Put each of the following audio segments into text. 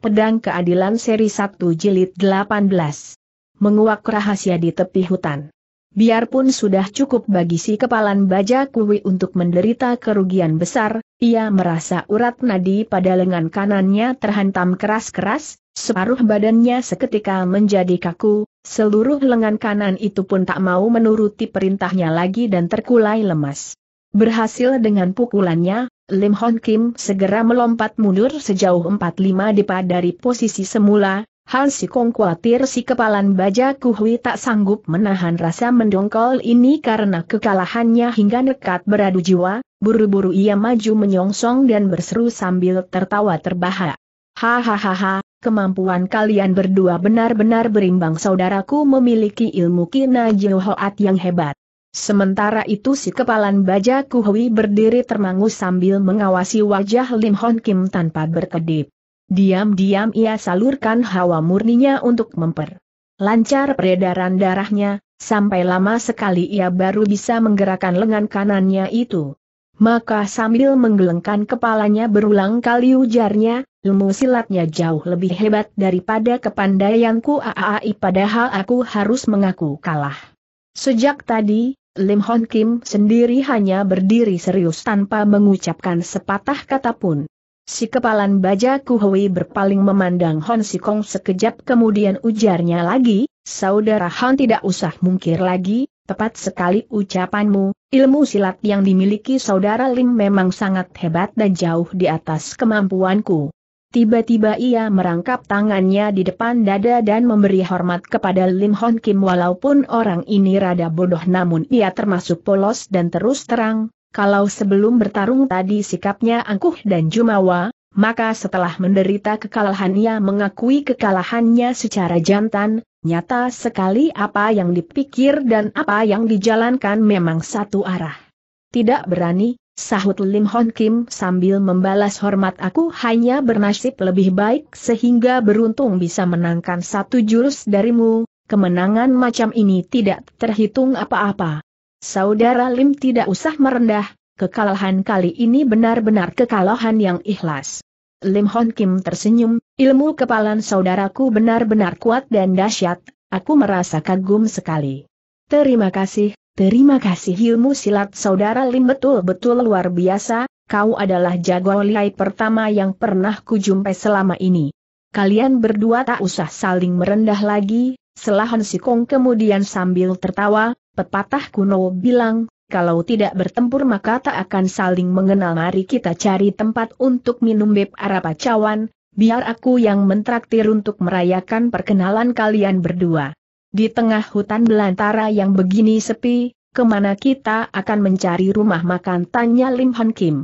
Pedang Keadilan Seri 1 Jilid 18. Menguak rahasia di tepi hutan. Biarpun sudah cukup bagi si kepalan baja kui untuk menderita kerugian besar, ia merasa urat nadi pada lengan kanannya terhantam keras-keras, separuh badannya seketika menjadi kaku, seluruh lengan kanan itu pun tak mau menuruti perintahnya lagi dan terkulai lemas. Berhasil dengan pukulannya, Lim Hon Kim segera melompat mundur sejauh 45 depa dari posisi semula, Han Si Kong khawatir si kepalan baja Kuhui tak sanggup menahan rasa mendongkol ini karena kekalahannya hingga nekat beradu jiwa, buru-buru ia maju menyongsong dan berseru sambil tertawa terbahak. Hahaha, kemampuan kalian berdua benar-benar berimbang saudaraku memiliki ilmu kina jihoat yang hebat. Sementara itu si kepalan baja Kuhui berdiri termangu sambil mengawasi wajah Lim Hon Kim tanpa berkedip. Diam-diam ia salurkan hawa murninya untuk memper. Lancar peredaran darahnya, sampai lama sekali ia baru bisa menggerakkan lengan kanannya itu. Maka sambil menggelengkan kepalanya berulang kali ujarnya, ilmu silatnya jauh lebih hebat daripada kepandaianku aai padahal aku harus mengaku kalah. Sejak tadi, Lim Hon Kim sendiri hanya berdiri serius tanpa mengucapkan sepatah kata pun. Si kepalan baja Kuhui berpaling memandang Hon Sikong sekejap kemudian ujarnya lagi, Saudara Han tidak usah mungkir lagi, tepat sekali ucapanmu, ilmu silat yang dimiliki saudara Lim memang sangat hebat dan jauh di atas kemampuanku. Tiba-tiba ia merangkap tangannya di depan dada dan memberi hormat kepada Lim Hon Kim walaupun orang ini rada bodoh namun ia termasuk polos dan terus terang, kalau sebelum bertarung tadi sikapnya angkuh dan jumawa, maka setelah menderita kekalahan ia mengakui kekalahannya secara jantan, nyata sekali apa yang dipikir dan apa yang dijalankan memang satu arah. Tidak berani, sahut Lim Hon Kim sambil membalas hormat aku hanya bernasib lebih baik sehingga beruntung bisa menangkan satu jurus darimu, kemenangan macam ini tidak terhitung apa-apa. Saudara Lim tidak usah merendah, kekalahan kali ini benar-benar kekalahan yang ikhlas. Lim Hon Kim tersenyum, ilmu kepalan saudaraku benar-benar kuat dan dahsyat, aku merasa kagum sekali. Terima kasih, Terima kasih ilmu silat saudara Lim betul-betul luar biasa, kau adalah jago liai pertama yang pernah kujumpai selama ini. Kalian berdua tak usah saling merendah lagi, selahan Kong kemudian sambil tertawa, pepatah kuno bilang, kalau tidak bertempur maka tak akan saling mengenal mari kita cari tempat untuk minum beb arapacawan, biar aku yang mentraktir untuk merayakan perkenalan kalian berdua. Di tengah hutan belantara yang begini sepi, kemana kita akan mencari rumah makan tanya Lim Han Kim.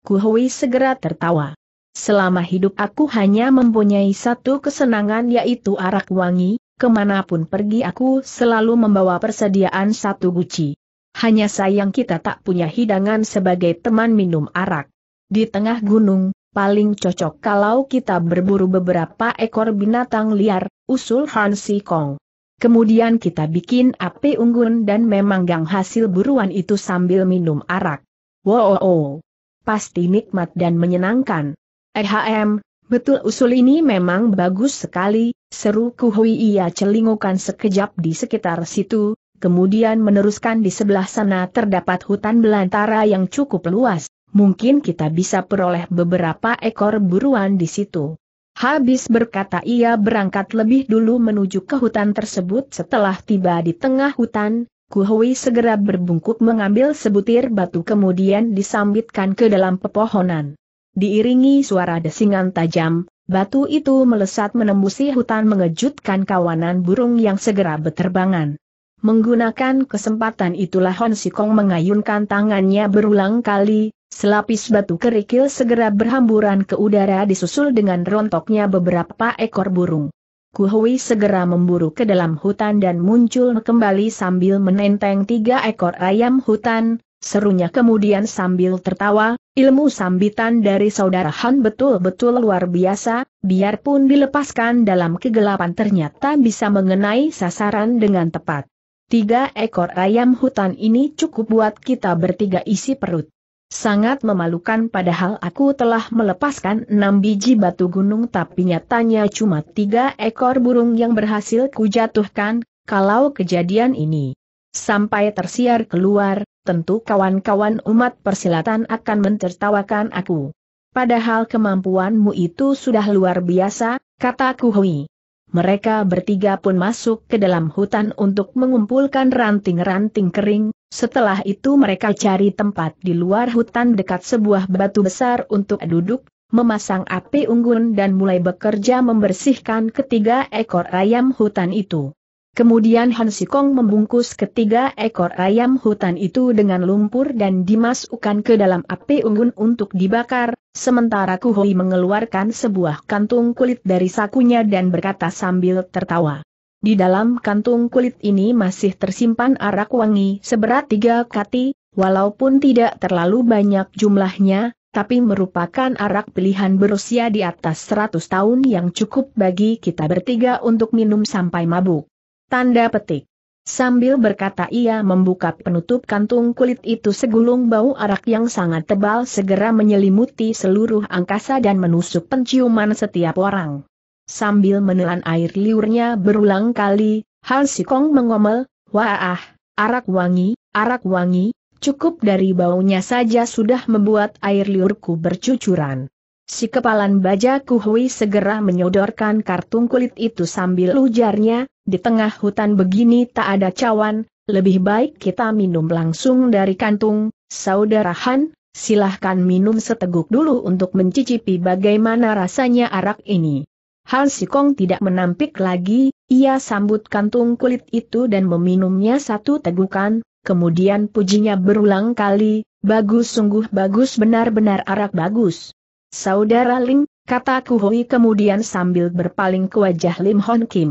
Kuhui segera tertawa. Selama hidup aku hanya mempunyai satu kesenangan yaitu arak wangi, kemanapun pergi aku selalu membawa persediaan satu guci. Hanya sayang kita tak punya hidangan sebagai teman minum arak. Di tengah gunung, paling cocok kalau kita berburu beberapa ekor binatang liar, usul Han Si Kong. Kemudian kita bikin api unggun dan memanggang hasil buruan itu sambil minum arak. Wow, pasti nikmat dan menyenangkan. EHM, betul usul ini memang bagus sekali, seru Kuhui ia celingukan sekejap di sekitar situ, kemudian meneruskan di sebelah sana terdapat hutan belantara yang cukup luas, mungkin kita bisa peroleh beberapa ekor buruan di situ. Habis berkata ia berangkat lebih dulu menuju ke hutan tersebut setelah tiba di tengah hutan, Kuhui segera berbungkuk mengambil sebutir batu kemudian disambitkan ke dalam pepohonan. Diiringi suara desingan tajam, batu itu melesat menembusi hutan mengejutkan kawanan burung yang segera beterbangan. Menggunakan kesempatan itulah Hon Sikong mengayunkan tangannya berulang kali, selapis batu kerikil segera berhamburan ke udara disusul dengan rontoknya beberapa ekor burung. Kuhui segera memburu ke dalam hutan dan muncul kembali sambil menenteng tiga ekor ayam hutan, serunya kemudian sambil tertawa, ilmu sambitan dari saudara Han betul-betul luar biasa, biarpun dilepaskan dalam kegelapan ternyata bisa mengenai sasaran dengan tepat. Tiga ekor ayam hutan ini cukup buat kita bertiga isi perut. Sangat memalukan padahal aku telah melepaskan enam biji batu gunung tapi nyatanya cuma tiga ekor burung yang berhasil kujatuhkan, kalau kejadian ini sampai tersiar keluar, tentu kawan-kawan umat persilatan akan mentertawakan aku. Padahal kemampuanmu itu sudah luar biasa, kata Kuhui mereka bertiga pun masuk ke dalam hutan untuk mengumpulkan ranting-ranting kering, setelah itu mereka cari tempat di luar hutan dekat sebuah batu besar untuk duduk, memasang api unggun dan mulai bekerja membersihkan ketiga ekor ayam hutan itu. Kemudian Han Sikong membungkus ketiga ekor ayam hutan itu dengan lumpur dan dimasukkan ke dalam api unggun untuk dibakar, sementara Kuhui mengeluarkan sebuah kantung kulit dari sakunya dan berkata sambil tertawa. Di dalam kantung kulit ini masih tersimpan arak wangi seberat tiga kati, walaupun tidak terlalu banyak jumlahnya, tapi merupakan arak pilihan berusia di atas 100 tahun yang cukup bagi kita bertiga untuk minum sampai mabuk. Tanda petik. Sambil berkata ia membuka penutup kantung kulit itu segulung bau arak yang sangat tebal segera menyelimuti seluruh angkasa dan menusuk penciuman setiap orang. Sambil menelan air liurnya berulang kali, Han Sikong mengomel, Wah arak wangi, arak wangi, cukup dari baunya saja sudah membuat air liurku bercucuran. Si kepalan baja Kuhui segera menyodorkan kartung kulit itu sambil ujarnya, di tengah hutan begini tak ada cawan, lebih baik kita minum langsung dari kantung, saudara Han, silahkan minum seteguk dulu untuk mencicipi bagaimana rasanya arak ini. Han Sikong tidak menampik lagi, ia sambut kantung kulit itu dan meminumnya satu tegukan, kemudian pujinya berulang kali, bagus sungguh bagus benar-benar arak bagus. Saudara Ling, kata Kuhui kemudian sambil berpaling ke wajah Lim Hon Kim.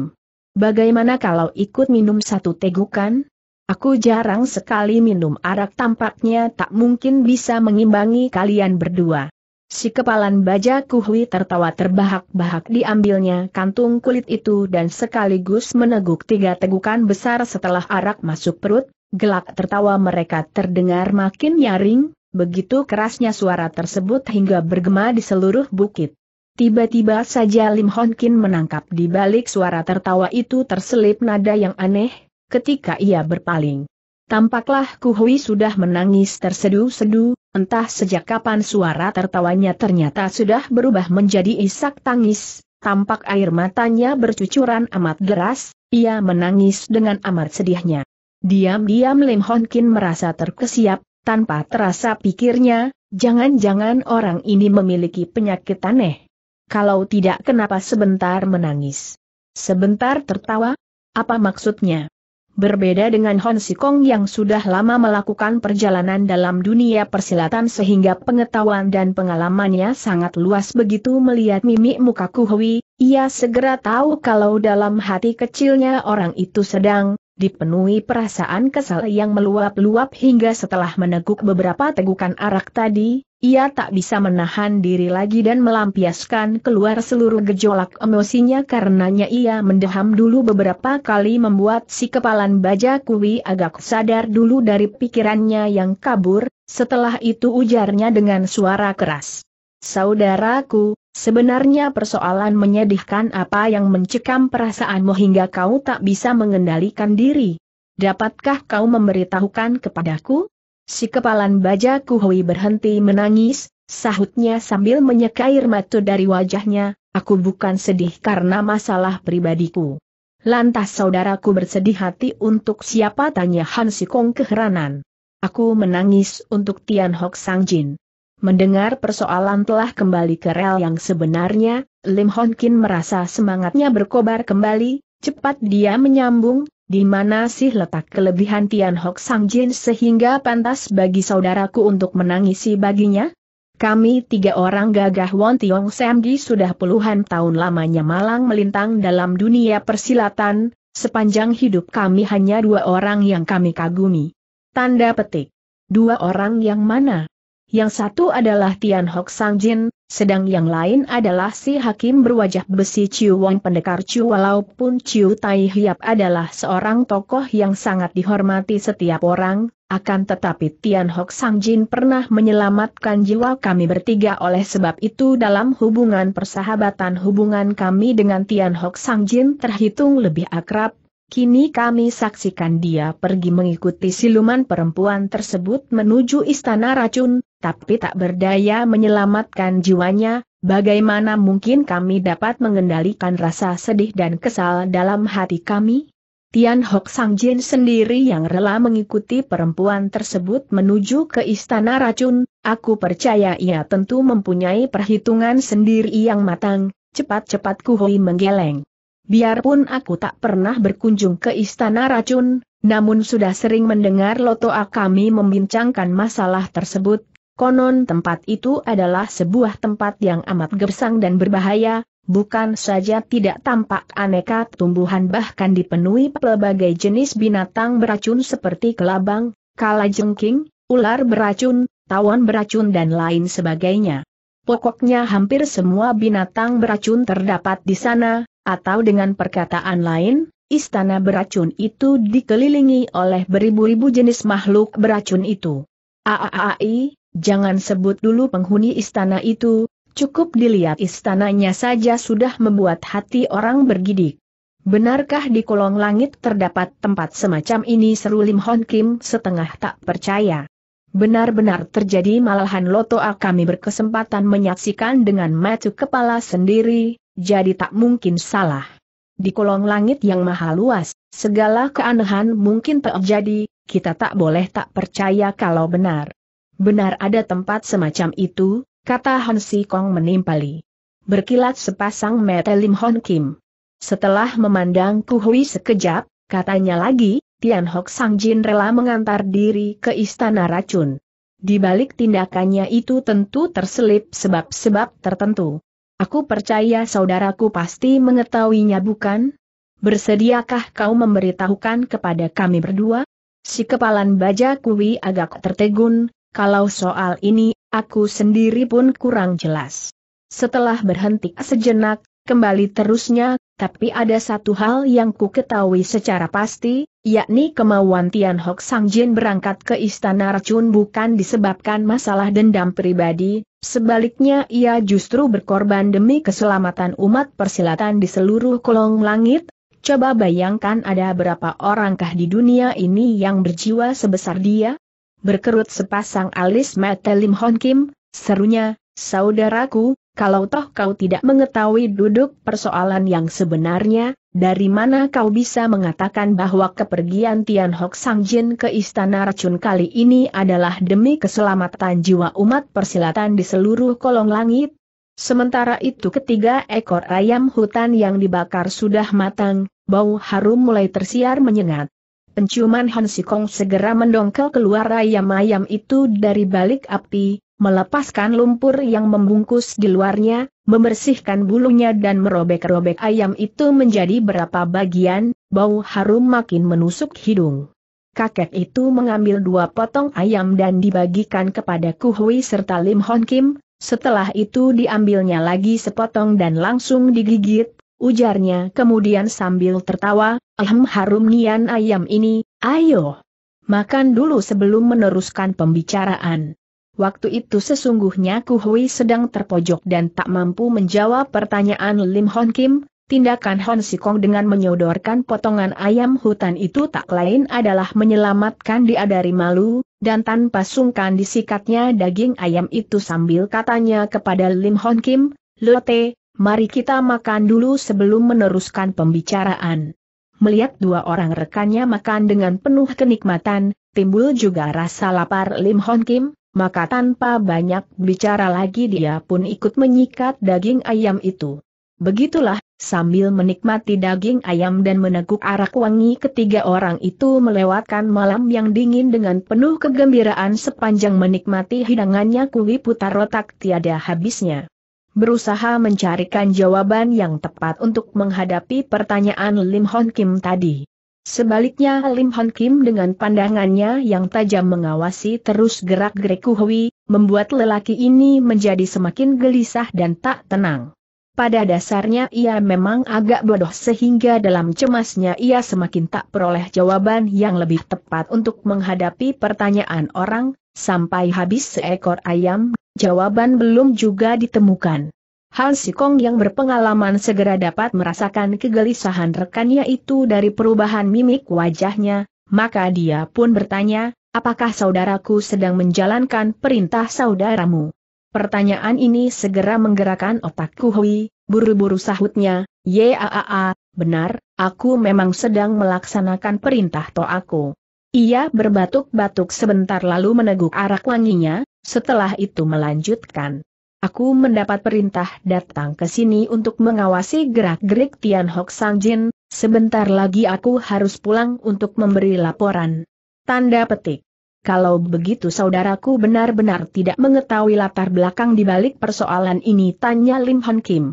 Bagaimana kalau ikut minum satu tegukan? Aku jarang sekali minum arak tampaknya tak mungkin bisa mengimbangi kalian berdua. Si kepalan baja Kuhui tertawa terbahak-bahak diambilnya kantung kulit itu dan sekaligus meneguk tiga tegukan besar setelah arak masuk perut, gelak tertawa mereka terdengar makin nyaring, Begitu kerasnya suara tersebut hingga bergema di seluruh bukit. Tiba-tiba saja Lim Hon Kin menangkap di balik suara tertawa itu terselip nada yang aneh, ketika ia berpaling. Tampaklah Ku Hui sudah menangis tersedu-sedu, entah sejak kapan suara tertawanya ternyata sudah berubah menjadi isak tangis, tampak air matanya bercucuran amat deras, ia menangis dengan amat sedihnya. Diam-diam Lim Hon Kin merasa terkesiap, tanpa terasa pikirnya, jangan-jangan orang ini memiliki penyakit aneh. Kalau tidak kenapa sebentar menangis. Sebentar tertawa? Apa maksudnya? Berbeda dengan Hon Sikong yang sudah lama melakukan perjalanan dalam dunia persilatan sehingga pengetahuan dan pengalamannya sangat luas begitu melihat mimik muka Kuhui, ia segera tahu kalau dalam hati kecilnya orang itu sedang dipenuhi perasaan kesal yang meluap-luap hingga setelah meneguk beberapa tegukan arak tadi, ia tak bisa menahan diri lagi dan melampiaskan keluar seluruh gejolak emosinya karenanya ia mendeham dulu beberapa kali membuat si kepalan baja kuwi agak sadar dulu dari pikirannya yang kabur, setelah itu ujarnya dengan suara keras. Saudaraku, Sebenarnya persoalan menyedihkan apa yang mencekam perasaanmu hingga kau tak bisa mengendalikan diri. Dapatkah kau memberitahukan kepadaku? Si kepalan baja Kuhui berhenti menangis, sahutnya sambil menyeka air mata dari wajahnya, aku bukan sedih karena masalah pribadiku. Lantas saudaraku bersedih hati untuk siapa tanya Han Kong keheranan. Aku menangis untuk Tian Hok Sang Jin. Mendengar persoalan telah kembali ke rel yang sebenarnya, Lim Hon Kin merasa semangatnya berkobar kembali, cepat dia menyambung, di mana sih letak kelebihan Tian Hok Sang Jin sehingga pantas bagi saudaraku untuk menangisi baginya? Kami tiga orang gagah Won Tiong Sam Di sudah puluhan tahun lamanya malang melintang dalam dunia persilatan, sepanjang hidup kami hanya dua orang yang kami kagumi. Tanda petik. Dua orang yang mana? yang satu adalah Tian Hok Sang Jin, sedang yang lain adalah si hakim berwajah besi Chiu Wang pendekar Chiu walaupun Chiu Tai Hiap adalah seorang tokoh yang sangat dihormati setiap orang, akan tetapi Tian Hok Sang Jin pernah menyelamatkan jiwa kami bertiga oleh sebab itu dalam hubungan persahabatan hubungan kami dengan Tian Hok Sang Jin terhitung lebih akrab, Kini kami saksikan dia pergi mengikuti siluman perempuan tersebut menuju istana racun, tapi tak berdaya menyelamatkan jiwanya, bagaimana mungkin kami dapat mengendalikan rasa sedih dan kesal dalam hati kami? Tian Hok Sang Jin sendiri yang rela mengikuti perempuan tersebut menuju ke istana racun, aku percaya ia tentu mempunyai perhitungan sendiri yang matang, cepat-cepat Kuhui menggeleng. Biarpun aku tak pernah berkunjung ke istana racun, namun sudah sering mendengar Lotoa kami membincangkan masalah tersebut, Konon tempat itu adalah sebuah tempat yang amat gersang dan berbahaya, bukan saja tidak tampak aneka tumbuhan bahkan dipenuhi pelbagai jenis binatang beracun seperti kelabang, kalajengking, ular beracun, tawon beracun dan lain sebagainya. Pokoknya hampir semua binatang beracun terdapat di sana, atau dengan perkataan lain, istana beracun itu dikelilingi oleh beribu-ribu jenis makhluk beracun itu. Aaai, Jangan sebut dulu penghuni istana itu, cukup dilihat istananya saja sudah membuat hati orang bergidik. Benarkah di kolong langit terdapat tempat semacam ini seru Lim Hon Kim setengah tak percaya. Benar-benar terjadi malahan Loto A kami berkesempatan menyaksikan dengan mata kepala sendiri, jadi tak mungkin salah. Di kolong langit yang maha luas, segala keanehan mungkin terjadi, kita tak boleh tak percaya kalau benar. Benar ada tempat semacam itu, kata Han Si Kong menimpali. Berkilat sepasang mata Lim Hon Kim. Setelah memandang Kuhui sekejap, katanya lagi, Tian Hok Sang Jin rela mengantar diri ke istana racun. Di balik tindakannya itu tentu terselip sebab-sebab tertentu. Aku percaya saudaraku pasti mengetahuinya bukan? Bersediakah kau memberitahukan kepada kami berdua? Si kepalan baja Kuhui agak tertegun, kalau soal ini, aku sendiri pun kurang jelas. Setelah berhenti sejenak, kembali terusnya, tapi ada satu hal yang ku ketahui secara pasti, yakni kemauan Tian Hok Sang Jin berangkat ke Istana Racun bukan disebabkan masalah dendam pribadi, sebaliknya ia justru berkorban demi keselamatan umat persilatan di seluruh kolong langit, Coba bayangkan ada berapa orangkah di dunia ini yang berjiwa sebesar dia? berkerut sepasang alis mata Lim Hon Kim, serunya, saudaraku, kalau toh kau tidak mengetahui duduk persoalan yang sebenarnya, dari mana kau bisa mengatakan bahwa kepergian Tian Hok Sang Jin ke Istana Racun kali ini adalah demi keselamatan jiwa umat persilatan di seluruh kolong langit? Sementara itu ketiga ekor ayam hutan yang dibakar sudah matang, bau harum mulai tersiar menyengat. Penciuman Han Sikong segera mendongkel keluar ayam-ayam itu dari balik api, melepaskan lumpur yang membungkus di luarnya, membersihkan bulunya dan merobek-robek ayam itu menjadi berapa bagian, bau harum makin menusuk hidung. Kakek itu mengambil dua potong ayam dan dibagikan kepada Kuhui serta Lim Hon Kim, setelah itu diambilnya lagi sepotong dan langsung digigit, ujarnya kemudian sambil tertawa, ahem harum nian ayam ini, ayo. Makan dulu sebelum meneruskan pembicaraan. Waktu itu sesungguhnya Kuhui sedang terpojok dan tak mampu menjawab pertanyaan Lim Hon Kim, tindakan Hon si kong dengan menyodorkan potongan ayam hutan itu tak lain adalah menyelamatkan dia dari malu, dan tanpa sungkan disikatnya daging ayam itu sambil katanya kepada Lim Hon Kim, Lote, mari kita makan dulu sebelum meneruskan pembicaraan. Melihat dua orang rekannya makan dengan penuh kenikmatan, timbul juga rasa lapar Lim Hon Kim, maka tanpa banyak bicara lagi dia pun ikut menyikat daging ayam itu. Begitulah, sambil menikmati daging ayam dan meneguk arak wangi ketiga orang itu melewatkan malam yang dingin dengan penuh kegembiraan sepanjang menikmati hidangannya kui putar otak tiada habisnya berusaha mencarikan jawaban yang tepat untuk menghadapi pertanyaan Lim Hon Kim tadi. Sebaliknya Lim Hon Kim dengan pandangannya yang tajam mengawasi terus gerak-gerik Hui, membuat lelaki ini menjadi semakin gelisah dan tak tenang. Pada dasarnya ia memang agak bodoh sehingga dalam cemasnya ia semakin tak peroleh jawaban yang lebih tepat untuk menghadapi pertanyaan orang, sampai habis seekor ayam Jawaban belum juga ditemukan. Han Sikong yang berpengalaman segera dapat merasakan kegelisahan rekannya itu dari perubahan mimik wajahnya, maka dia pun bertanya, apakah saudaraku sedang menjalankan perintah saudaramu? Pertanyaan ini segera menggerakkan otakku Hui, buru-buru sahutnya, Yaaa, benar, aku memang sedang melaksanakan perintah aku." Ia berbatuk-batuk sebentar lalu meneguk arak wanginya, setelah itu melanjutkan. Aku mendapat perintah datang ke sini untuk mengawasi gerak-gerik Tian Hok Sang Jin, sebentar lagi aku harus pulang untuk memberi laporan. Tanda petik. Kalau begitu saudaraku benar-benar tidak mengetahui latar belakang di balik persoalan ini tanya Lim Han Kim.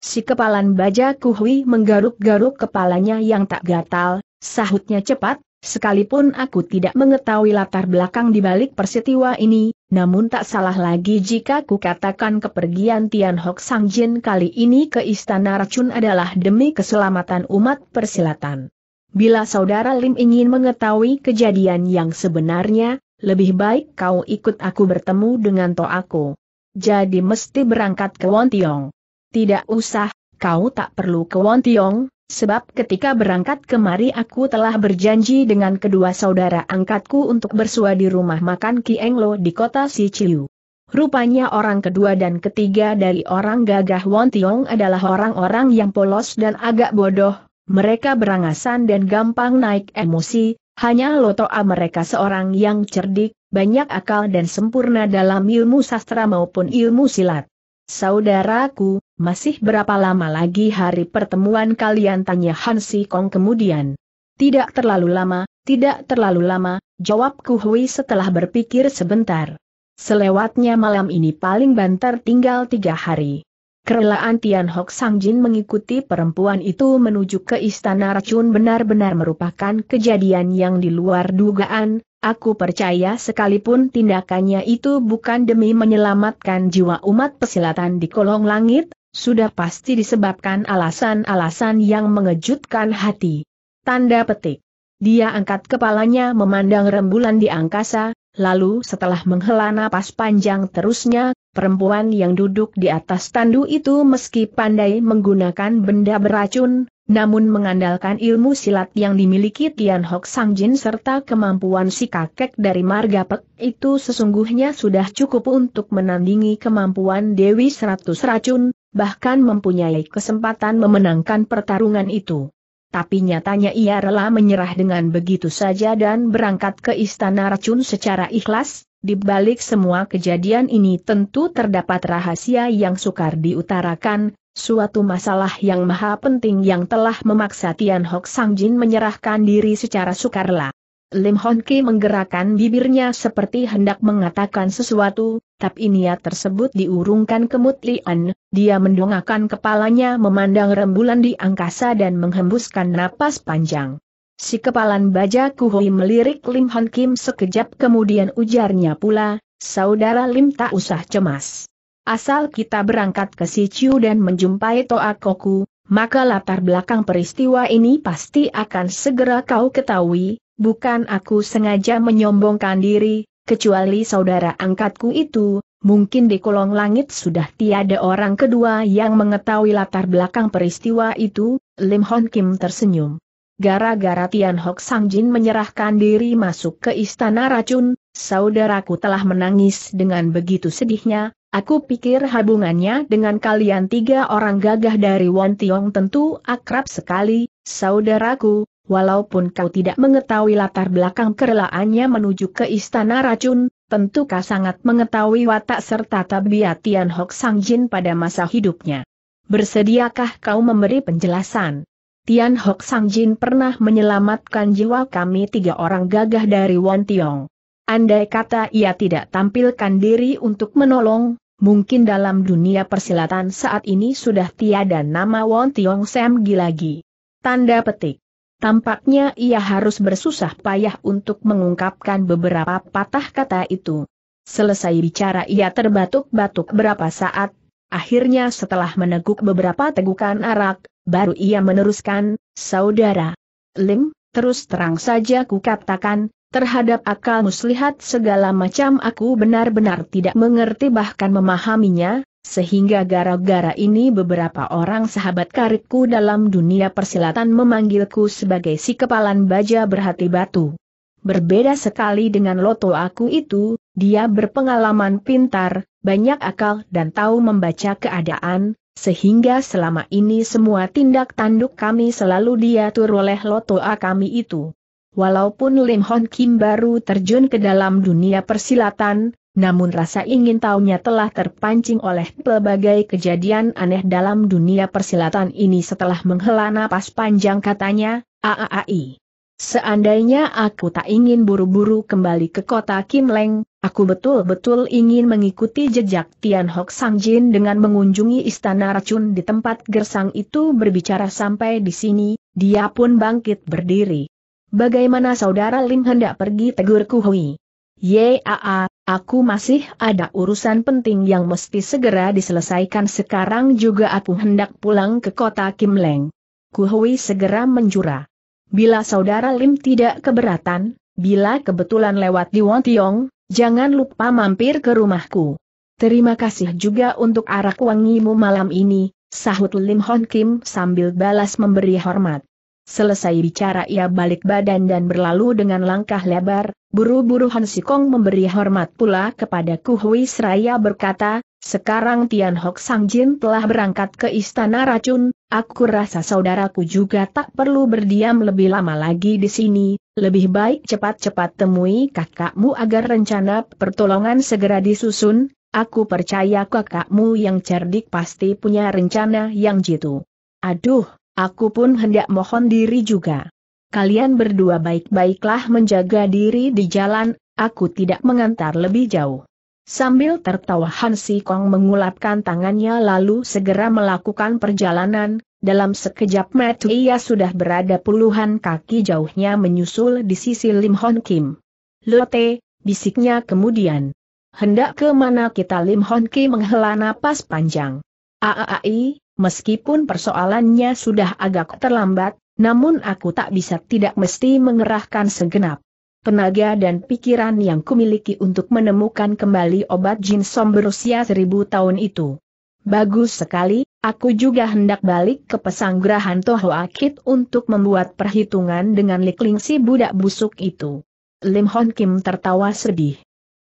Si kepalan baja Kuhui menggaruk-garuk kepalanya yang tak gatal, sahutnya cepat, sekalipun aku tidak mengetahui latar belakang di balik persetiwa ini, namun tak salah lagi jika kukatakan kepergian Tian Hok Sang Jin kali ini ke Istana Racun adalah demi keselamatan umat persilatan. Bila saudara Lim ingin mengetahui kejadian yang sebenarnya, lebih baik kau ikut aku bertemu dengan aku. Jadi mesti berangkat ke Tiong. Tidak usah, kau tak perlu ke Tiong, Sebab ketika berangkat kemari aku telah berjanji dengan kedua saudara angkatku untuk bersua di rumah makan Ki Kienglo di kota Sichiu. Rupanya orang kedua dan ketiga dari orang gagah Won Tiong adalah orang-orang yang polos dan agak bodoh, mereka berangasan dan gampang naik emosi, hanya lotoa mereka seorang yang cerdik, banyak akal dan sempurna dalam ilmu sastra maupun ilmu silat. Saudaraku, masih berapa lama lagi hari pertemuan kalian tanya Hansi Kong kemudian. Tidak terlalu lama, tidak terlalu lama, jawab Kuhui setelah berpikir sebentar. Selewatnya malam ini paling banter tinggal tiga hari. Kerelaan Tian Hok Jin mengikuti perempuan itu menuju ke istana racun benar-benar merupakan kejadian yang di luar dugaan, aku percaya sekalipun tindakannya itu bukan demi menyelamatkan jiwa umat pesilatan di kolong langit, sudah pasti disebabkan alasan-alasan yang mengejutkan hati. Tanda petik. Dia angkat kepalanya memandang rembulan di angkasa, lalu setelah menghela napas panjang terusnya, perempuan yang duduk di atas tandu itu meski pandai menggunakan benda beracun, namun mengandalkan ilmu silat yang dimiliki Tian Hok Sang Jin serta kemampuan si kakek dari Marga Pek itu sesungguhnya sudah cukup untuk menandingi kemampuan Dewi Seratus Racun, bahkan mempunyai kesempatan memenangkan pertarungan itu. Tapi nyatanya ia rela menyerah dengan begitu saja dan berangkat ke istana racun secara ikhlas, di balik semua kejadian ini tentu terdapat rahasia yang sukar diutarakan, suatu masalah yang maha penting yang telah memaksa Tian Hok Sang Jin menyerahkan diri secara sukarela. Lim Hon Ki menggerakkan bibirnya seperti hendak mengatakan sesuatu, tapi niat tersebut diurungkan kemudian. Lian, dia mendongakkan kepalanya memandang rembulan di angkasa dan menghembuskan napas panjang. Si kepalan baja Kuhui melirik Lim Hon Kim sekejap kemudian ujarnya pula, Saudara Lim tak usah cemas. Asal kita berangkat ke Chiu dan menjumpai Toa Koku, maka latar belakang peristiwa ini pasti akan segera kau ketahui, bukan aku sengaja menyombongkan diri, kecuali saudara angkatku itu, mungkin di kolong langit sudah tiada orang kedua yang mengetahui latar belakang peristiwa itu, Lim Hon Kim tersenyum. Gara-gara Tian Hok Sang Jin menyerahkan diri masuk ke istana racun, saudaraku telah menangis dengan begitu sedihnya, aku pikir hubungannya dengan kalian tiga orang gagah dari Won Tiong tentu akrab sekali, saudaraku, walaupun kau tidak mengetahui latar belakang kerelaannya menuju ke istana racun, tentu kau sangat mengetahui watak serta tabiat Tian Hok Sang Jin pada masa hidupnya. Bersediakah kau memberi penjelasan? Tian Hok Sang Jin pernah menyelamatkan jiwa kami tiga orang gagah dari Wan Tiong. Andai kata ia tidak tampilkan diri untuk menolong, mungkin dalam dunia persilatan saat ini sudah tiada nama Won Tiong Sam Gi lagi. Tanda petik. Tampaknya ia harus bersusah payah untuk mengungkapkan beberapa patah kata itu. Selesai bicara ia terbatuk-batuk berapa saat, akhirnya setelah meneguk beberapa tegukan arak, baru ia meneruskan, Saudara Lim, terus terang saja kukatakan, Terhadap akal muslihat segala macam aku benar-benar tidak mengerti bahkan memahaminya, sehingga gara-gara ini beberapa orang sahabat karibku dalam dunia persilatan memanggilku sebagai si kepalan baja berhati batu. Berbeda sekali dengan loto aku itu, dia berpengalaman pintar, banyak akal dan tahu membaca keadaan, sehingga selama ini semua tindak tanduk kami selalu diatur oleh loto A kami itu. Walaupun Lim Hon Kim baru terjun ke dalam dunia persilatan, namun rasa ingin tahunya telah terpancing oleh pelbagai kejadian aneh dalam dunia persilatan ini setelah menghela napas panjang katanya, AAAI. Seandainya aku tak ingin buru-buru kembali ke kota Kim Leng, aku betul-betul ingin mengikuti jejak Tian Hok Sang Jin dengan mengunjungi istana racun di tempat gersang itu berbicara sampai di sini, dia pun bangkit berdiri. Bagaimana saudara Lim hendak pergi tegur Kuhui? Yaa, Aku masih ada urusan penting yang mesti segera diselesaikan sekarang juga aku hendak pulang ke kota Kim Leng. Kuhui segera menjura. Bila saudara Lim tidak keberatan, bila kebetulan lewat di Won Tiong, jangan lupa mampir ke rumahku. Terima kasih juga untuk arak wangimu malam ini, sahut Lim Hon Kim sambil balas memberi hormat. Selesai bicara ia balik badan dan berlalu dengan langkah lebar, buru-buru Han Sikong memberi hormat pula kepada Kuhui Seraya berkata, sekarang Tian Hok Sang Jin telah berangkat ke Istana Racun, aku rasa saudaraku juga tak perlu berdiam lebih lama lagi di sini, lebih baik cepat-cepat temui kakakmu agar rencana pertolongan segera disusun, aku percaya kakakmu yang cerdik pasti punya rencana yang jitu. Aduh, Aku pun hendak mohon diri juga. Kalian berdua baik-baiklah menjaga diri di jalan, aku tidak mengantar lebih jauh. Sambil tertawa Han Si Kong mengulapkan tangannya lalu segera melakukan perjalanan, dalam sekejap mata ia sudah berada puluhan kaki jauhnya menyusul di sisi Lim Hon Kim. Lote, bisiknya kemudian. Hendak ke mana kita Lim Hon Kim menghela napas panjang. Aai, meskipun persoalannya sudah agak terlambat, namun aku tak bisa tidak mesti mengerahkan segenap tenaga dan pikiran yang kumiliki untuk menemukan kembali obat jin som berusia seribu tahun itu. Bagus sekali, aku juga hendak balik ke pesanggrahan Toho Akit untuk membuat perhitungan dengan Likling si budak busuk itu. Lim Hon Kim tertawa sedih.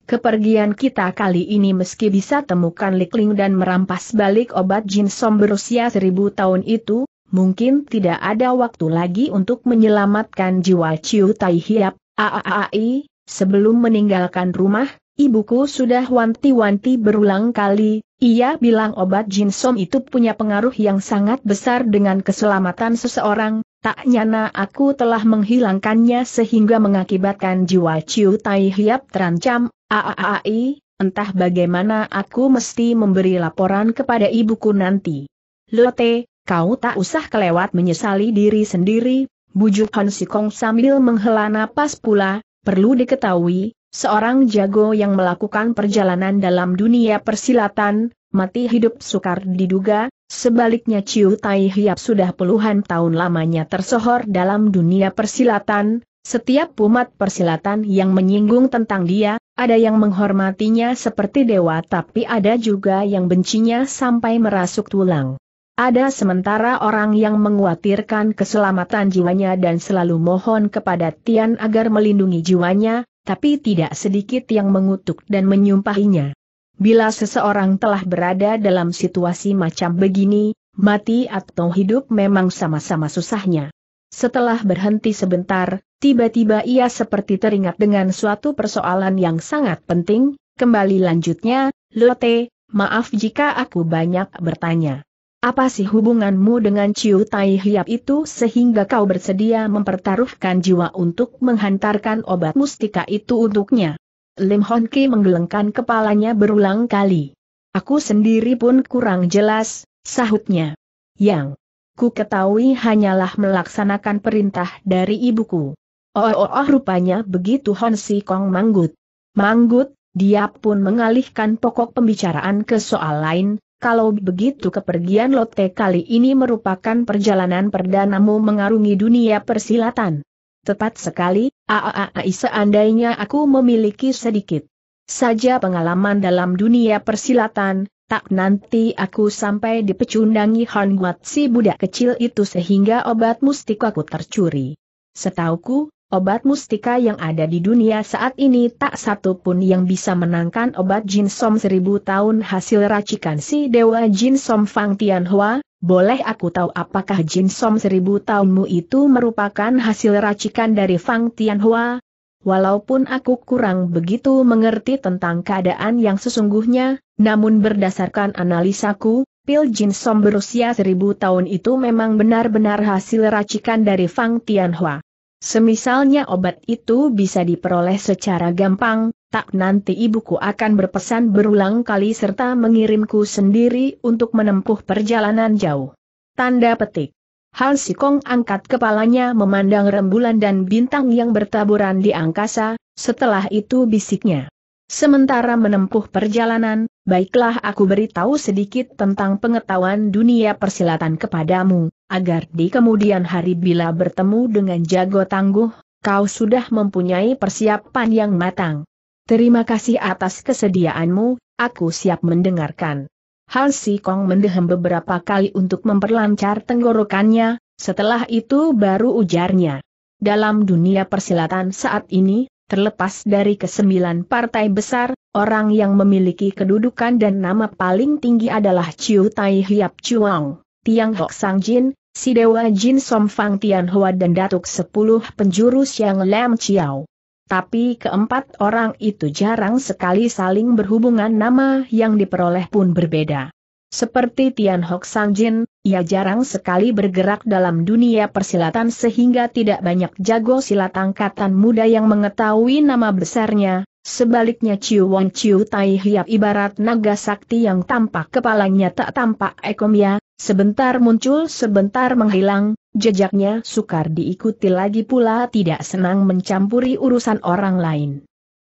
Kepergian kita kali ini meski bisa temukan Likling dan merampas balik obat jin som berusia seribu tahun itu, mungkin tidak ada waktu lagi untuk menyelamatkan jiwa Ciu Tai Hiap, AAAI, sebelum meninggalkan rumah, ibuku sudah wanti-wanti berulang kali, ia bilang obat jin som itu punya pengaruh yang sangat besar dengan keselamatan seseorang, tak nyana aku telah menghilangkannya sehingga mengakibatkan jiwa Ciu Tai Hiap terancam, Aaai, entah bagaimana aku mesti memberi laporan kepada ibuku nanti. Lote, kau tak usah kelewat menyesali diri sendiri, bujuk Han Sikong sambil menghela napas pula, perlu diketahui, seorang jago yang melakukan perjalanan dalam dunia persilatan, mati hidup sukar diduga, sebaliknya Ciu Tai Hiap sudah puluhan tahun lamanya tersohor dalam dunia persilatan, setiap umat persilatan yang menyinggung tentang dia, ada yang menghormatinya seperti dewa tapi ada juga yang bencinya sampai merasuk tulang. Ada sementara orang yang menguatirkan keselamatan jiwanya dan selalu mohon kepada Tian agar melindungi jiwanya, tapi tidak sedikit yang mengutuk dan menyumpahinya. Bila seseorang telah berada dalam situasi macam begini, mati atau hidup memang sama-sama susahnya. Setelah berhenti sebentar, Tiba-tiba ia seperti teringat dengan suatu persoalan yang sangat penting, kembali lanjutnya, Lote, maaf jika aku banyak bertanya. Apa sih hubunganmu dengan Ciu Tai Hiap itu sehingga kau bersedia mempertaruhkan jiwa untuk menghantarkan obat mustika itu untuknya? Lim Hon Ki menggelengkan kepalanya berulang kali. Aku sendiri pun kurang jelas, sahutnya. Yang ku ketahui hanyalah melaksanakan perintah dari ibuku. Oh, oh, oh rupanya begitu Hon Si Kong manggut. Manggut, dia pun mengalihkan pokok pembicaraan ke soal lain, kalau begitu kepergian Lotte kali ini merupakan perjalanan perdanamu mengarungi dunia persilatan. Tepat sekali, aaai ah, ah, ah, seandainya aku memiliki sedikit saja pengalaman dalam dunia persilatan, tak nanti aku sampai dipecundangi Hon Guat si budak kecil itu sehingga obat mustikaku tercuri. Setauku, Obat mustika yang ada di dunia saat ini tak satu pun yang bisa menangkan obat Jin Som seribu tahun hasil racikan si Dewa Jin Som Fang Tianhua, boleh aku tahu apakah Jin Som seribu tahunmu itu merupakan hasil racikan dari Fang Tianhua? Walaupun aku kurang begitu mengerti tentang keadaan yang sesungguhnya, namun berdasarkan analisaku, pil Jin Som berusia seribu tahun itu memang benar-benar hasil racikan dari Fang Tianhua. Semisalnya obat itu bisa diperoleh secara gampang, tak nanti ibuku akan berpesan berulang kali serta mengirimku sendiri untuk menempuh perjalanan jauh. Tanda petik. Han Sikong angkat kepalanya memandang rembulan dan bintang yang bertaburan di angkasa, setelah itu bisiknya. Sementara menempuh perjalanan, baiklah aku beritahu sedikit tentang pengetahuan dunia persilatan kepadamu, agar di kemudian hari bila bertemu dengan jago tangguh, kau sudah mempunyai persiapan yang matang. Terima kasih atas kesediaanmu, aku siap mendengarkan. Hal Si Kong mendehem beberapa kali untuk memperlancar tenggorokannya, setelah itu baru ujarnya. Dalam dunia persilatan saat ini, terlepas dari kesembilan partai besar, orang yang memiliki kedudukan dan nama paling tinggi adalah Chiu Tai Hiap Chuang. Tiang Hok oh. Sang Jin, si Dewa Jin Som Fang Tian Hua dan Datuk Sepuluh Penjurus yang Lem Chiao. Tapi keempat orang itu jarang sekali saling berhubungan nama yang diperoleh pun berbeda. Seperti Tian Hok Sang Jin, ia jarang sekali bergerak dalam dunia persilatan sehingga tidak banyak jago silat angkatan muda yang mengetahui nama besarnya, sebaliknya Chiu Wan Chiu Tai Hiap ibarat naga sakti yang tampak kepalanya tak tampak ekomia, ya, Sebentar muncul sebentar menghilang, jejaknya sukar diikuti lagi pula tidak senang mencampuri urusan orang lain.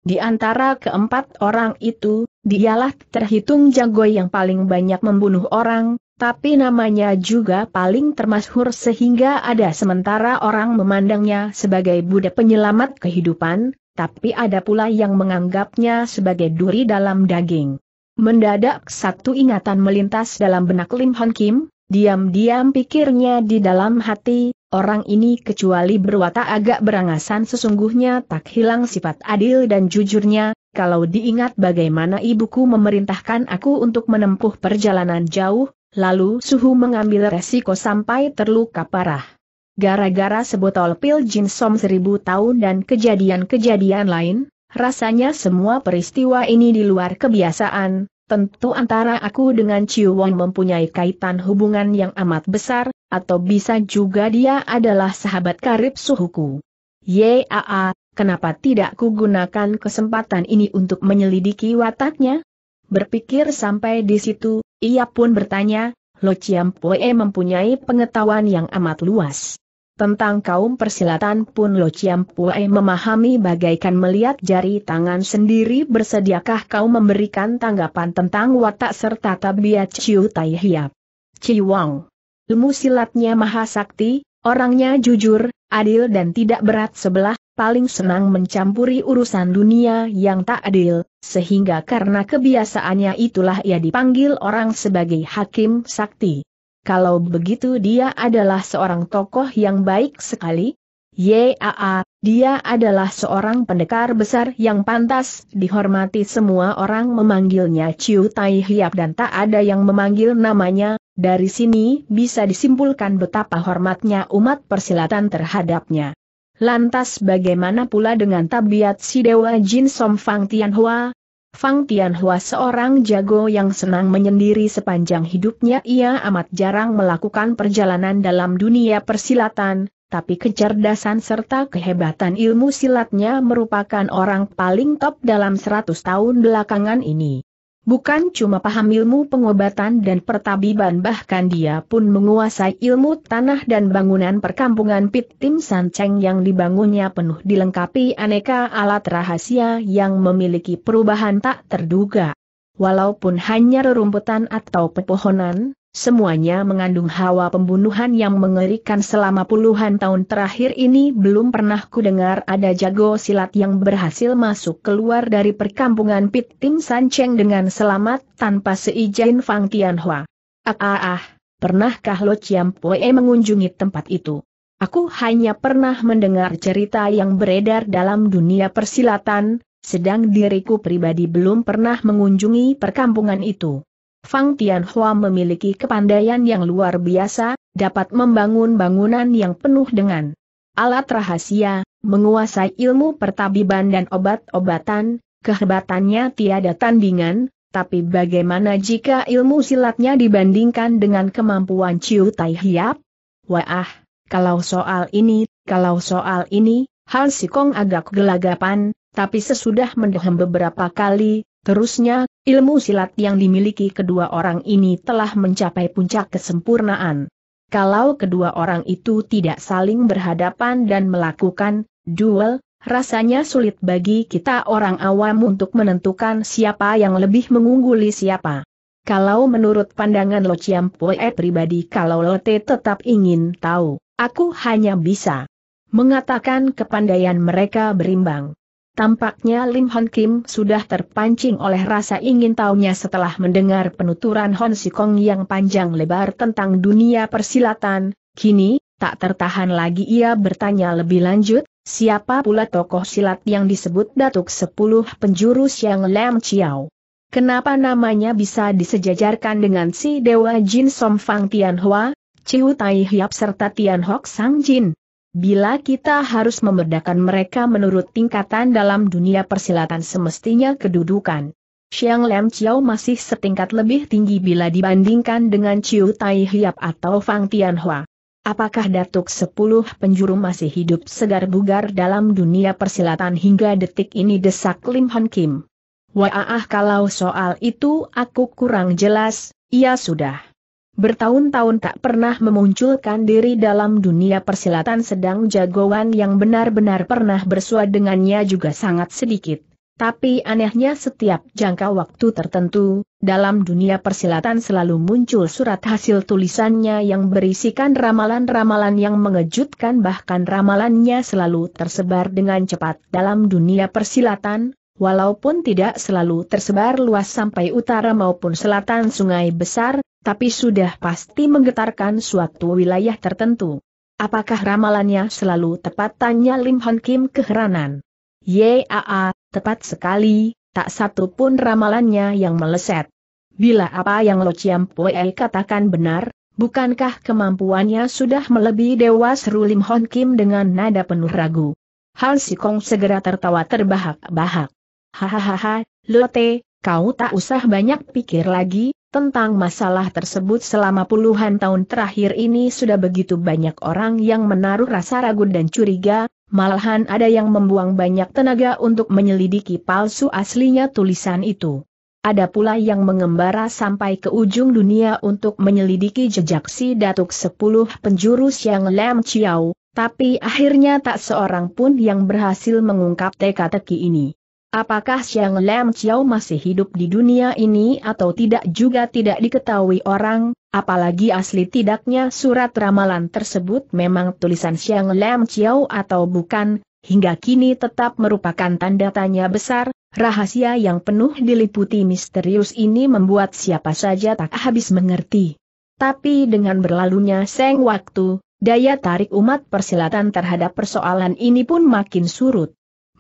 Di antara keempat orang itu, dialah terhitung jago yang paling banyak membunuh orang, tapi namanya juga paling termasyhur sehingga ada sementara orang memandangnya sebagai budak penyelamat kehidupan, tapi ada pula yang menganggapnya sebagai duri dalam daging. Mendadak satu ingatan melintas dalam benak Lim Hon Kim, diam-diam pikirnya di dalam hati, orang ini kecuali berwatak agak berangasan sesungguhnya tak hilang sifat adil dan jujurnya, kalau diingat bagaimana ibuku memerintahkan aku untuk menempuh perjalanan jauh, lalu suhu mengambil resiko sampai terluka parah. Gara-gara sebotol pil Jin Som seribu tahun dan kejadian-kejadian lain, Rasanya semua peristiwa ini di luar kebiasaan, tentu antara aku dengan Chiu Wong mempunyai kaitan hubungan yang amat besar, atau bisa juga dia adalah sahabat karib suhuku. Yaa, kenapa tidak gunakan kesempatan ini untuk menyelidiki wataknya? Berpikir sampai di situ, ia pun bertanya, Lo Chiam Poe mempunyai pengetahuan yang amat luas. Tentang kaum persilatan pun Lo Chiam Pue memahami bagaikan melihat jari tangan sendiri bersediakah kau memberikan tanggapan tentang watak serta tabiat Chiu Tai Hiap. Ciwang. Ilmu silatnya maha sakti, orangnya jujur, adil dan tidak berat sebelah, paling senang mencampuri urusan dunia yang tak adil, sehingga karena kebiasaannya itulah ia dipanggil orang sebagai hakim sakti kalau begitu dia adalah seorang tokoh yang baik sekali. Yaa, dia adalah seorang pendekar besar yang pantas dihormati semua orang memanggilnya Ciu Tai Hiap dan tak ada yang memanggil namanya, dari sini bisa disimpulkan betapa hormatnya umat persilatan terhadapnya. Lantas bagaimana pula dengan tabiat si Dewa Jin Som Fang Tianhua, Fang Tianhua seorang jago yang senang menyendiri sepanjang hidupnya ia amat jarang melakukan perjalanan dalam dunia persilatan, tapi kecerdasan serta kehebatan ilmu silatnya merupakan orang paling top dalam 100 tahun belakangan ini. Bukan cuma paham ilmu pengobatan dan pertabiban bahkan dia pun menguasai ilmu tanah dan bangunan perkampungan Pit Tim Sanceng yang dibangunnya penuh dilengkapi aneka alat rahasia yang memiliki perubahan tak terduga. Walaupun hanya rerumputan atau pepohonan, Semuanya mengandung hawa pembunuhan yang mengerikan selama puluhan tahun terakhir ini belum pernah kudengar ada jago silat yang berhasil masuk keluar dari perkampungan Pit Tim San Cheng dengan selamat tanpa seizin Fang Tianhua. Ah ah ah, pernahkah Lo Chiam Pue mengunjungi tempat itu? Aku hanya pernah mendengar cerita yang beredar dalam dunia persilatan, sedang diriku pribadi belum pernah mengunjungi perkampungan itu. Fang Tianhua memiliki kepandaian yang luar biasa, dapat membangun bangunan yang penuh dengan alat rahasia, menguasai ilmu pertabiban dan obat-obatan, kehebatannya tiada tandingan, tapi bagaimana jika ilmu silatnya dibandingkan dengan kemampuan Ciu Tai Hiap? Wah, kalau soal ini, kalau soal ini, Hal Sikong agak gelagapan, tapi sesudah mendehem beberapa kali, Terusnya, ilmu silat yang dimiliki kedua orang ini telah mencapai puncak kesempurnaan. Kalau kedua orang itu tidak saling berhadapan dan melakukan duel, rasanya sulit bagi kita orang awam untuk menentukan siapa yang lebih mengungguli siapa. Kalau menurut pandangan Lo Chiampue pribadi kalau Te tetap ingin tahu, aku hanya bisa mengatakan kepandaian mereka berimbang. Tampaknya Lim Hon Kim sudah terpancing oleh rasa ingin tahunya setelah mendengar penuturan Hon Sikong yang panjang lebar tentang dunia persilatan, kini, tak tertahan lagi ia bertanya lebih lanjut, siapa pula tokoh silat yang disebut Datuk Sepuluh Penjuru Siang Lam Chiao? Kenapa namanya bisa disejajarkan dengan si Dewa Jin Somfang Fang Tian Hua, Chiu Tai Hiap serta Tian Hok Sang Jin? Bila kita harus memerdakan mereka menurut tingkatan dalam dunia persilatan semestinya kedudukan. Xiang Lam Chiao masih setingkat lebih tinggi bila dibandingkan dengan Chiu Tai Hiap atau Fang Tianhua. Apakah Datuk Sepuluh Penjuru masih hidup segar bugar dalam dunia persilatan hingga detik ini desak Lim Han Kim? Wah ah, ah kalau soal itu aku kurang jelas, ia sudah bertahun-tahun tak pernah memunculkan diri dalam dunia persilatan sedang jagoan yang benar-benar pernah bersua dengannya juga sangat sedikit. Tapi anehnya setiap jangka waktu tertentu, dalam dunia persilatan selalu muncul surat hasil tulisannya yang berisikan ramalan-ramalan yang mengejutkan bahkan ramalannya selalu tersebar dengan cepat dalam dunia persilatan, walaupun tidak selalu tersebar luas sampai utara maupun selatan sungai besar, tapi sudah pasti menggetarkan suatu wilayah tertentu. Apakah ramalannya selalu tepat tanya Lim Hon Kim keheranan? Yaa, tepat sekali, tak satu pun ramalannya yang meleset. Bila apa yang Lo Chiam katakan benar, bukankah kemampuannya sudah melebihi Dewa Seru Lim Hon Kim dengan nada penuh ragu? si Sikong segera tertawa terbahak-bahak. Hahaha, Lo Te, kau tak usah banyak pikir lagi, tentang masalah tersebut selama puluhan tahun terakhir ini sudah begitu banyak orang yang menaruh rasa ragu dan curiga, malahan ada yang membuang banyak tenaga untuk menyelidiki palsu aslinya tulisan itu. Ada pula yang mengembara sampai ke ujung dunia untuk menyelidiki jejak si Datuk Sepuluh penjurus yang lem ciau, tapi akhirnya tak seorang pun yang berhasil mengungkap teka-teki ini. Apakah Siang Lam Chiao masih hidup di dunia ini atau tidak juga tidak diketahui orang, apalagi asli tidaknya surat ramalan tersebut memang tulisan Siang Lam Chiao atau bukan, hingga kini tetap merupakan tanda tanya besar, rahasia yang penuh diliputi misterius ini membuat siapa saja tak habis mengerti. Tapi dengan berlalunya seng waktu, daya tarik umat persilatan terhadap persoalan ini pun makin surut.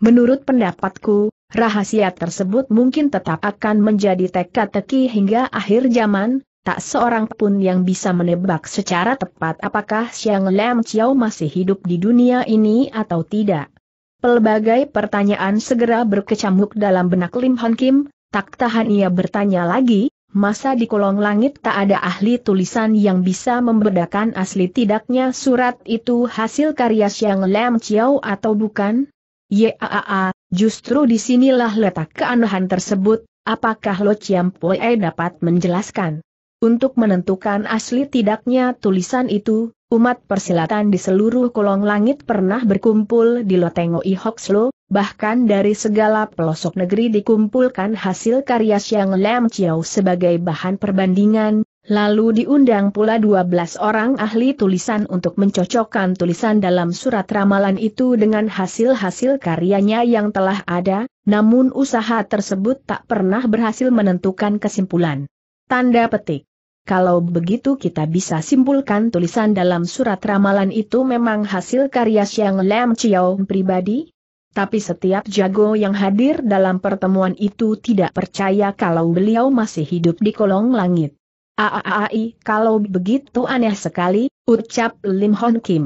Menurut pendapatku, Rahasia tersebut mungkin tetap akan menjadi teka-teki hingga akhir zaman, tak seorang pun yang bisa menebak secara tepat apakah Xiang Lam Chiao masih hidup di dunia ini atau tidak. Pelbagai pertanyaan segera berkecamuk dalam benak Lim Hon Kim, tak tahan ia bertanya lagi, masa di kolong langit tak ada ahli tulisan yang bisa membedakan asli tidaknya surat itu hasil karya Xiang Lam Chiao atau bukan? Yaa, justru disinilah letak keanehan tersebut, apakah Lo Chiam Poe dapat menjelaskan? Untuk menentukan asli tidaknya tulisan itu, umat persilatan di seluruh kolong langit pernah berkumpul di Lotengo Ihokslo, bahkan dari segala pelosok negeri dikumpulkan hasil karya Siang Lam Chiao sebagai bahan perbandingan, Lalu diundang pula 12 orang ahli tulisan untuk mencocokkan tulisan dalam surat ramalan itu dengan hasil-hasil karyanya yang telah ada, namun usaha tersebut tak pernah berhasil menentukan kesimpulan. Tanda petik. Kalau begitu kita bisa simpulkan tulisan dalam surat ramalan itu memang hasil karya Xiang Lam Chiao pribadi? Tapi setiap jago yang hadir dalam pertemuan itu tidak percaya kalau beliau masih hidup di kolong langit. Aaai, kalau begitu aneh sekali, ucap Lim Hon Kim.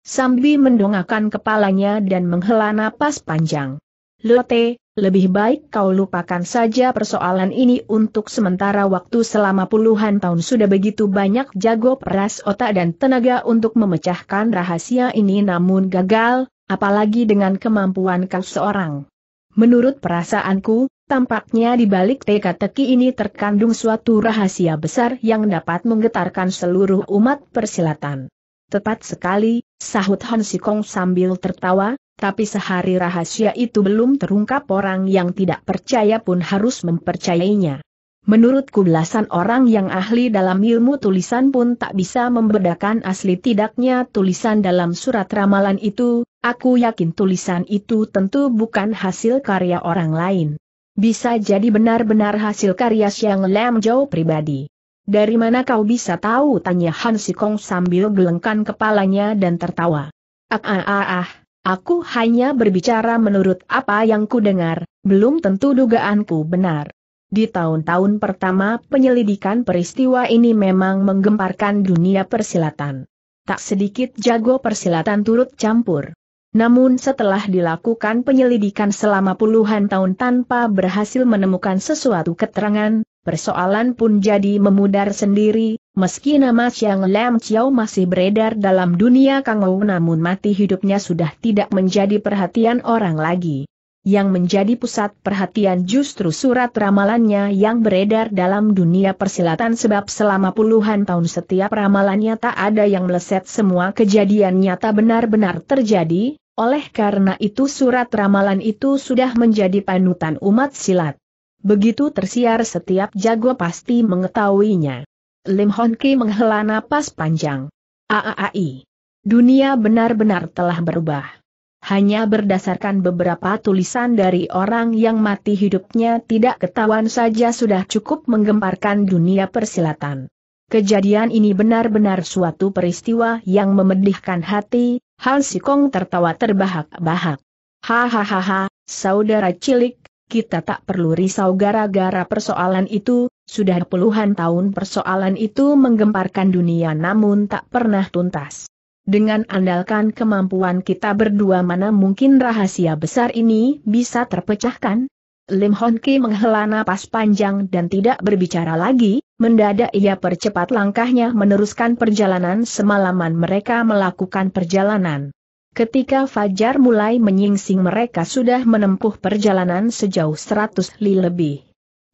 Sambi mendongakkan kepalanya dan menghela napas panjang. Lote, lebih baik kau lupakan saja persoalan ini untuk sementara waktu selama puluhan tahun sudah begitu banyak jago peras otak dan tenaga untuk memecahkan rahasia ini namun gagal, apalagi dengan kemampuan kau seorang. Menurut perasaanku, Tampaknya di balik teka-teki ini terkandung suatu rahasia besar yang dapat menggetarkan seluruh umat persilatan. Tepat sekali, sahut Han Sikong sambil tertawa, tapi sehari rahasia itu belum terungkap orang yang tidak percaya pun harus mempercayainya. Menurutku belasan orang yang ahli dalam ilmu tulisan pun tak bisa membedakan asli tidaknya tulisan dalam surat ramalan itu, aku yakin tulisan itu tentu bukan hasil karya orang lain. Bisa jadi benar-benar hasil karya Siang Lam Zhou pribadi. Dari mana kau bisa tahu? Tanya Han Sikong sambil gelengkan kepalanya dan tertawa. Ah ah ah ah, aku hanya berbicara menurut apa yang ku dengar, belum tentu dugaanku benar. Di tahun-tahun pertama penyelidikan peristiwa ini memang menggemparkan dunia persilatan. Tak sedikit jago persilatan turut campur. Namun setelah dilakukan penyelidikan selama puluhan tahun tanpa berhasil menemukan sesuatu keterangan, persoalan pun jadi memudar sendiri, meski nama Chiang Lam Chiao masih beredar dalam dunia Wu namun mati hidupnya sudah tidak menjadi perhatian orang lagi. Yang menjadi pusat perhatian justru surat ramalannya yang beredar dalam dunia persilatan sebab selama puluhan tahun setiap ramalannya tak ada yang meleset semua kejadian nyata benar-benar terjadi, oleh karena itu surat ramalan itu sudah menjadi panutan umat silat. Begitu tersiar setiap jago pasti mengetahuinya. Lim Hon Ki menghela napas panjang. Aaai. Dunia benar-benar telah berubah. Hanya berdasarkan beberapa tulisan dari orang yang mati hidupnya tidak ketahuan saja sudah cukup menggemparkan dunia persilatan. Kejadian ini benar-benar suatu peristiwa yang memedihkan hati, Han Sikong tertawa terbahak-bahak. Hahaha, saudara cilik, kita tak perlu risau gara-gara persoalan itu, sudah puluhan tahun persoalan itu menggemparkan dunia namun tak pernah tuntas. Dengan andalkan kemampuan kita berdua mana mungkin rahasia besar ini bisa terpecahkan? Lim Hon Ki menghela napas panjang dan tidak berbicara lagi, mendadak ia percepat langkahnya meneruskan perjalanan semalaman mereka melakukan perjalanan. Ketika Fajar mulai menyingsing mereka sudah menempuh perjalanan sejauh 100 li lebih.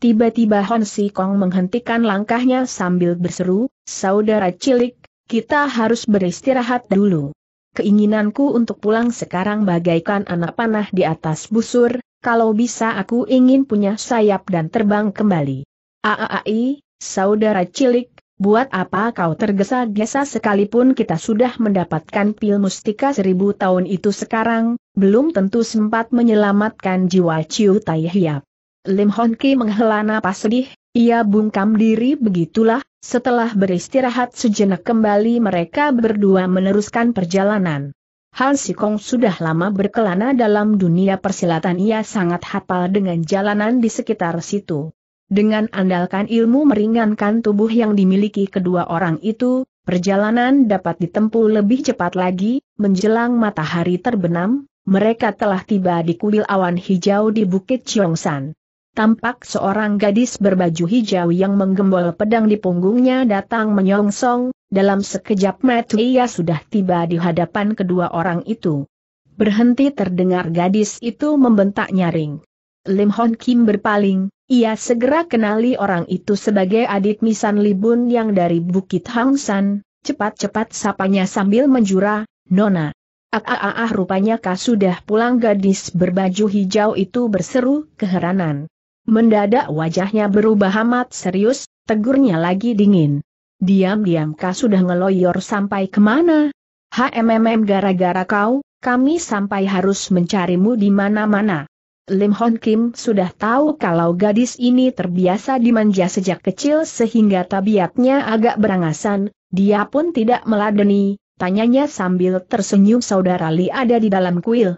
Tiba-tiba Hon Si Kong menghentikan langkahnya sambil berseru, Saudara cilik, kita harus beristirahat dulu. Keinginanku untuk pulang sekarang bagaikan anak panah di atas busur, kalau bisa aku ingin punya sayap dan terbang kembali. Aai, saudara cilik, buat apa kau tergesa-gesa sekalipun kita sudah mendapatkan pil mustika seribu tahun itu sekarang, belum tentu sempat menyelamatkan jiwa Ciu Tai Hiap. Lim Hon Ki menghela napas sedih, ia bungkam diri begitulah, setelah beristirahat sejenak kembali mereka berdua meneruskan perjalanan. Han Sikong sudah lama berkelana dalam dunia persilatan ia sangat hafal dengan jalanan di sekitar situ. Dengan andalkan ilmu meringankan tubuh yang dimiliki kedua orang itu, perjalanan dapat ditempuh lebih cepat lagi, menjelang matahari terbenam, mereka telah tiba di kuil awan hijau di Bukit Cheongsan. Tampak seorang gadis berbaju hijau yang menggembol pedang di punggungnya datang menyongsong, dalam sekejap mata ia sudah tiba di hadapan kedua orang itu. Berhenti terdengar gadis itu membentak nyaring. Lim Hon Kim berpaling, ia segera kenali orang itu sebagai adik Misan Libun yang dari Bukit Hang San, cepat-cepat sapanya sambil menjura, Nona. Ah, rupanya kah sudah pulang gadis berbaju hijau itu berseru keheranan. Mendadak wajahnya berubah amat serius, tegurnya lagi dingin. Diam-diam kau sudah ngeloyor sampai kemana? HMMM gara-gara kau, kami sampai harus mencarimu di mana-mana. Lim Hon Kim sudah tahu kalau gadis ini terbiasa dimanja sejak kecil sehingga tabiatnya agak berangasan, dia pun tidak meladeni, tanyanya sambil tersenyum saudara Li ada di dalam kuil.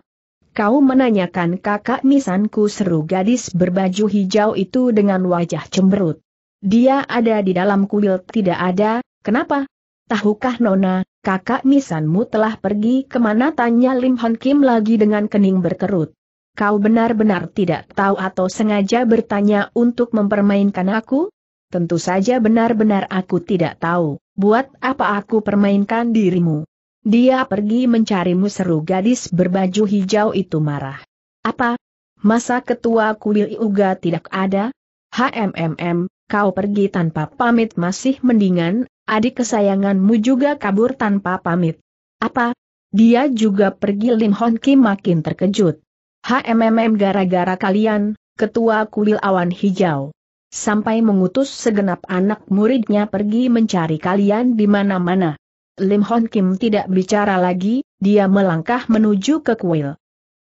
Kau menanyakan kakak misanku seru gadis berbaju hijau itu dengan wajah cemberut. Dia ada di dalam kuil tidak ada, kenapa? Tahukah Nona, kakak misanmu telah pergi kemana tanya Lim Hon Kim lagi dengan kening berkerut. Kau benar-benar tidak tahu atau sengaja bertanya untuk mempermainkan aku? Tentu saja benar-benar aku tidak tahu, buat apa aku permainkan dirimu. Dia pergi mencarimu seru gadis berbaju hijau itu marah. Apa? Masa ketua kuil Iuga tidak ada? HMMM, kau pergi tanpa pamit masih mendingan, adik kesayanganmu juga kabur tanpa pamit. Apa? Dia juga pergi Lim Hon Kim makin terkejut. HMMM gara-gara kalian, ketua kuil awan hijau. Sampai mengutus segenap anak muridnya pergi mencari kalian di mana-mana. Lim Hon Kim tidak bicara lagi, dia melangkah menuju ke kuil.